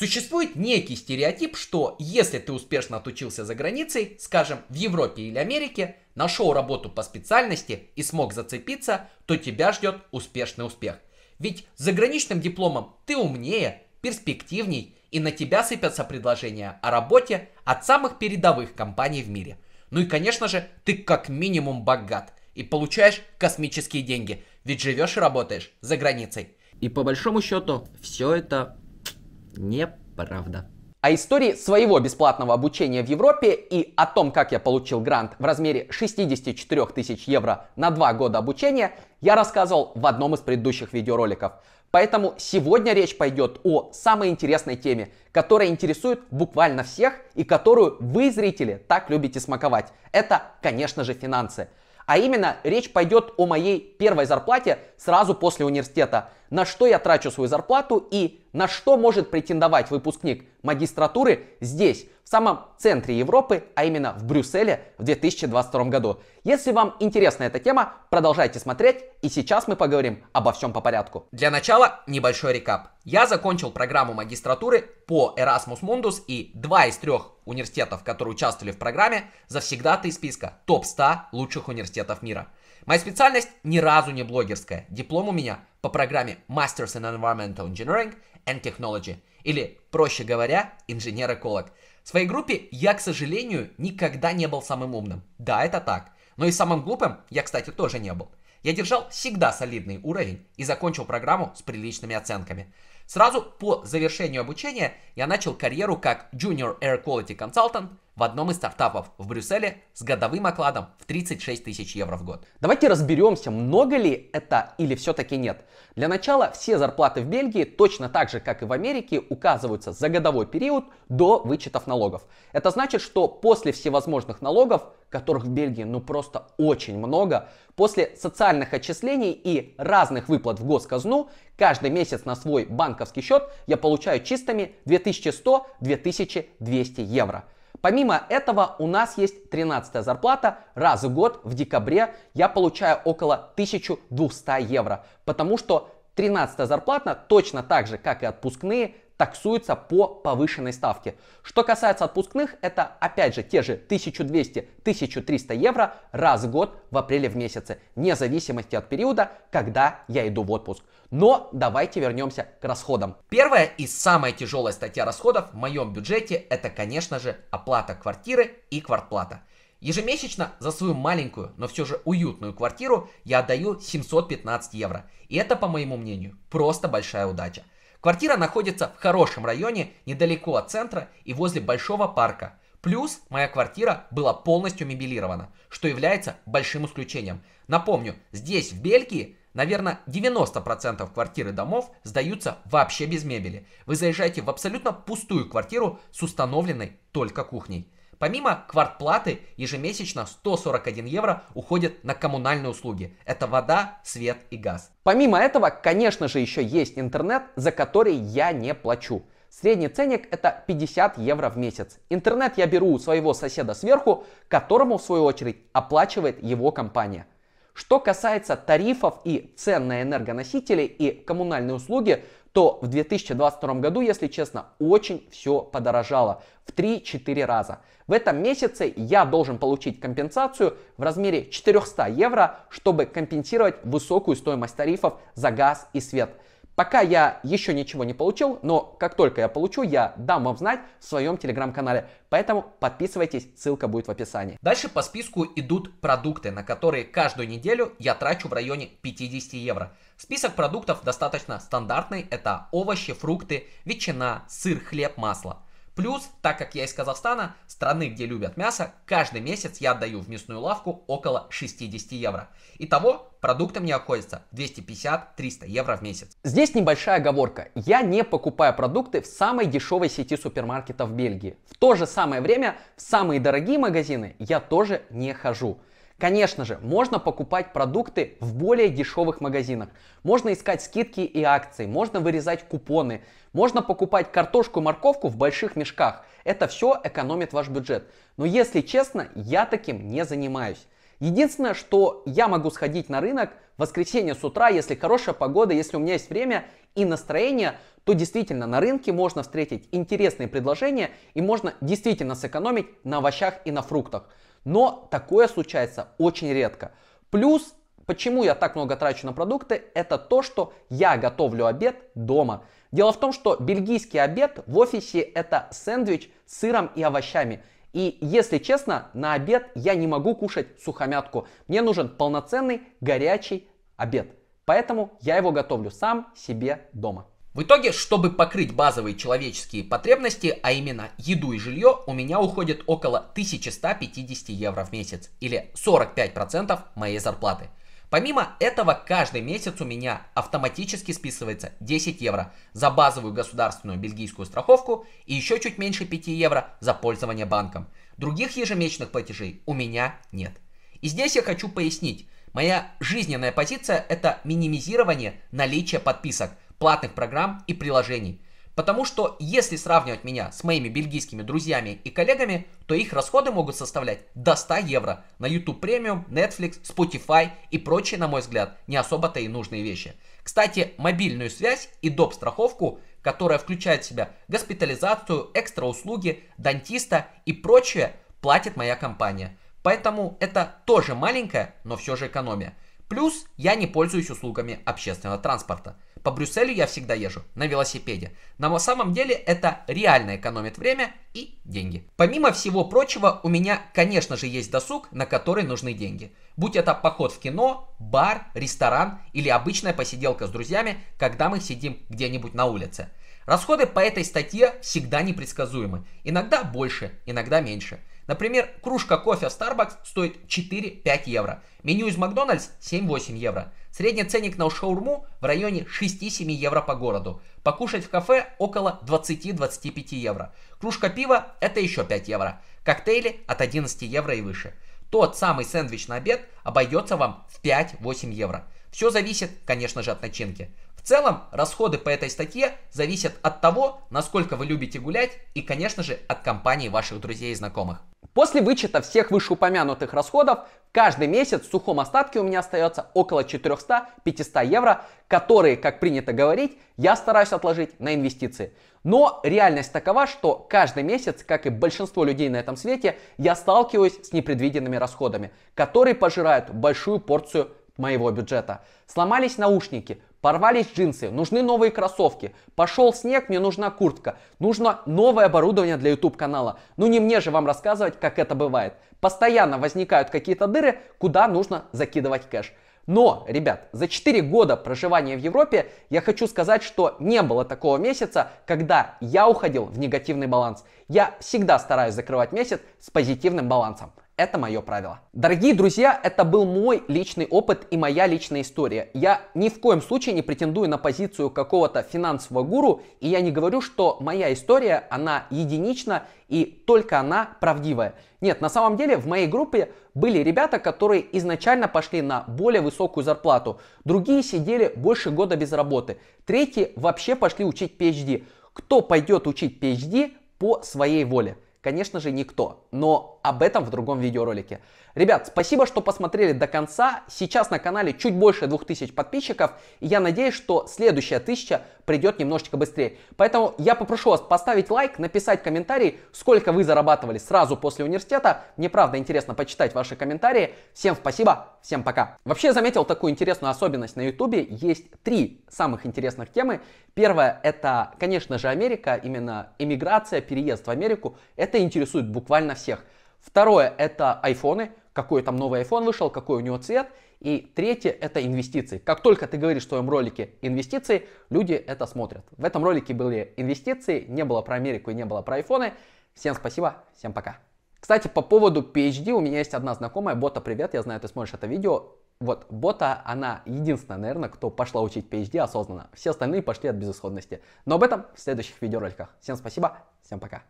Существует некий стереотип, что если ты успешно отучился за границей, скажем, в Европе или Америке, нашел работу по специальности и смог зацепиться, то тебя ждет успешный успех. Ведь с заграничным дипломом ты умнее, перспективней, и на тебя сыпятся предложения о работе от самых передовых компаний в мире. Ну и, конечно же, ты как минимум богат и получаешь космические деньги, ведь живешь и работаешь за границей. И по большому счету, все это Неправда. О истории своего бесплатного обучения в Европе и о том, как я получил грант в размере 64 тысяч евро на два года обучения, я рассказывал в одном из предыдущих видеороликов. Поэтому сегодня речь пойдет о самой интересной теме, которая интересует буквально всех и которую вы, зрители, так любите смаковать. Это, конечно же, финансы. А именно, речь пойдет о моей первой зарплате сразу после университета. На что я трачу свою зарплату и на что может претендовать выпускник магистратуры здесь, в самом центре Европы, а именно в Брюсселе в 2022 году. Если вам интересна эта тема, продолжайте смотреть, и сейчас мы поговорим обо всем по порядку. Для начала небольшой рекап. Я закончил программу магистратуры по Erasmus Mundus и два из трех университетов, которые участвовали в программе, завсегда-то из списка топ-100 лучших университетов мира. Моя специальность ни разу не блогерская. Диплом у меня по программе Masters in Environmental Engineering and Technology, или, проще говоря, инженер-эколог. В своей группе я, к сожалению, никогда не был самым умным. Да, это так. Но и самым глупым я, кстати, тоже не был. Я держал всегда солидный уровень и закончил программу с приличными оценками. Сразу по завершению обучения я начал карьеру как Junior Air Quality Consultant в одном из стартапов в Брюсселе с годовым окладом в 36 тысяч евро в год. Давайте разберемся, много ли это или все-таки нет. Для начала все зарплаты в Бельгии точно так же, как и в Америке, указываются за годовой период до вычетов налогов. Это значит, что после всевозможных налогов, которых в Бельгии ну просто очень много, после социальных отчислений и разных выплат в госказну, каждый месяц на свой банковский счет я получаю чистыми 2100-2200 евро. Помимо этого у нас есть 13 зарплата. Раз в год в декабре я получаю около 1200 евро, потому что 13 зарплата точно так же, как и отпускные, таксуется по повышенной ставке. Что касается отпускных, это опять же те же 1200-1300 евро раз в год в апреле в месяце, вне зависимости от периода, когда я иду в отпуск. Но давайте вернемся к расходам. Первая и самая тяжелая статья расходов в моем бюджете это, конечно же, оплата квартиры и квартплата. Ежемесячно за свою маленькую, но все же уютную квартиру я отдаю 715 евро. И это, по моему мнению, просто большая удача. Квартира находится в хорошем районе, недалеко от центра и возле большого парка. Плюс моя квартира была полностью мебелирована, что является большим исключением. Напомню, здесь, в Бельгии, Наверное, 90% квартир и домов сдаются вообще без мебели. Вы заезжаете в абсолютно пустую квартиру с установленной только кухней. Помимо квартплаты, ежемесячно 141 евро уходит на коммунальные услуги. Это вода, свет и газ. Помимо этого, конечно же, еще есть интернет, за который я не плачу. Средний ценник это 50 евро в месяц. Интернет я беру у своего соседа сверху, которому в свою очередь оплачивает его компания. Что касается тарифов и цен на энергоносители и коммунальные услуги, то в 2022 году, если честно, очень все подорожало в 3-4 раза. В этом месяце я должен получить компенсацию в размере 400 евро, чтобы компенсировать высокую стоимость тарифов за газ и свет. Пока я еще ничего не получил, но как только я получу, я дам вам знать в своем телеграм-канале. Поэтому подписывайтесь, ссылка будет в описании. Дальше по списку идут продукты, на которые каждую неделю я трачу в районе 50 евро. Список продуктов достаточно стандартный, это овощи, фрукты, ветчина, сыр, хлеб, масло. Плюс, так как я из Казахстана, страны, где любят мясо, каждый месяц я отдаю в мясную лавку около 60 евро. Итого, продукты мне обходятся 250-300 евро в месяц. Здесь небольшая оговорка. Я не покупаю продукты в самой дешевой сети супермаркетов Бельгии. В то же самое время в самые дорогие магазины я тоже не хожу. Конечно же, можно покупать продукты в более дешевых магазинах. Можно искать скидки и акции, можно вырезать купоны, можно покупать картошку и морковку в больших мешках. Это все экономит ваш бюджет. Но если честно, я таким не занимаюсь. Единственное, что я могу сходить на рынок в воскресенье с утра, если хорошая погода, если у меня есть время и настроение, то действительно на рынке можно встретить интересные предложения и можно действительно сэкономить на овощах и на фруктах. Но такое случается очень редко. Плюс, почему я так много трачу на продукты, это то, что я готовлю обед дома. Дело в том, что бельгийский обед в офисе это сэндвич с сыром и овощами. И если честно, на обед я не могу кушать сухомятку. Мне нужен полноценный горячий обед. Поэтому я его готовлю сам себе дома. В итоге, чтобы покрыть базовые человеческие потребности, а именно еду и жилье, у меня уходит около 1150 евро в месяц или 45% моей зарплаты. Помимо этого, каждый месяц у меня автоматически списывается 10 евро за базовую государственную бельгийскую страховку и еще чуть меньше 5 евро за пользование банком. Других ежемесячных платежей у меня нет. И здесь я хочу пояснить. Моя жизненная позиция – это минимизирование наличия подписок – платных программ и приложений. Потому что если сравнивать меня с моими бельгийскими друзьями и коллегами, то их расходы могут составлять до 100 евро на YouTube Premium, Netflix, Spotify и прочие, на мой взгляд, не особо-то и нужные вещи. Кстати, мобильную связь и доп. страховку, которая включает в себя госпитализацию, экстра услуги, дантиста и прочее, платит моя компания. Поэтому это тоже маленькая, но все же экономия. Плюс я не пользуюсь услугами общественного транспорта. По Брюсселю я всегда езжу на велосипеде. Но на самом деле это реально экономит время и деньги. Помимо всего прочего, у меня, конечно же, есть досуг, на который нужны деньги. Будь это поход в кино, бар, ресторан или обычная посиделка с друзьями, когда мы сидим где-нибудь на улице. Расходы по этой статье всегда непредсказуемы. Иногда больше, иногда меньше. Например, кружка кофе в Starbucks стоит 4-5 евро. Меню из Макдональдс 7-8 евро. Средний ценник на шаурму в районе 6-7 евро по городу. Покушать в кафе около 20-25 евро. Кружка пива это еще 5 евро. Коктейли от 11 евро и выше. Тот самый сэндвич на обед обойдется вам в 5-8 евро. Все зависит, конечно же, от начинки. В целом, расходы по этой статье зависят от того, насколько вы любите гулять и, конечно же, от компании ваших друзей и знакомых. После вычета всех вышеупомянутых расходов, каждый месяц в сухом остатке у меня остается около 400-500 евро, которые, как принято говорить, я стараюсь отложить на инвестиции. Но реальность такова, что каждый месяц, как и большинство людей на этом свете, я сталкиваюсь с непредвиденными расходами, которые пожирают большую порцию моего бюджета. Сломались наушники, Порвались джинсы, нужны новые кроссовки, пошел снег, мне нужна куртка, нужно новое оборудование для YouTube канала. Ну не мне же вам рассказывать, как это бывает. Постоянно возникают какие-то дыры, куда нужно закидывать кэш. Но, ребят, за 4 года проживания в Европе я хочу сказать, что не было такого месяца, когда я уходил в негативный баланс. Я всегда стараюсь закрывать месяц с позитивным балансом. Это мое правило. Дорогие друзья, это был мой личный опыт и моя личная история. Я ни в коем случае не претендую на позицию какого-то финансового гуру, и я не говорю, что моя история, она единична и только она правдивая. Нет, на самом деле в моей группе были ребята, которые изначально пошли на более высокую зарплату, другие сидели больше года без работы, третьи вообще пошли учить PhD. Кто пойдет учить PhD по своей воле? Конечно же, никто. Но об этом в другом видеоролике. Ребят, спасибо, что посмотрели до конца. Сейчас на канале чуть больше 2000 подписчиков. И я надеюсь, что следующая тысяча придет немножечко быстрее. Поэтому я попрошу вас поставить лайк, написать комментарий, сколько вы зарабатывали сразу после университета. Мне правда интересно почитать ваши комментарии. Всем спасибо, всем пока. Вообще заметил такую интересную особенность на ютубе. Есть три самых интересных темы. Первое это, конечно же, Америка, именно иммиграция, переезд в Америку, это интересует буквально всех. Второе – это айфоны, какой там новый iPhone вышел, какой у него цвет. И третье – это инвестиции. Как только ты говоришь в своем ролике инвестиции, люди это смотрят. В этом ролике были инвестиции, не было про Америку и не было про айфоны. Всем спасибо, всем пока. Кстати, по поводу PhD у меня есть одна знакомая, Бота, привет, я знаю, ты смотришь это видео. Вот, Бота, она единственная, наверное, кто пошла учить PhD осознанно. Все остальные пошли от безысходности. Но об этом в следующих видеороликах. Всем спасибо, всем пока.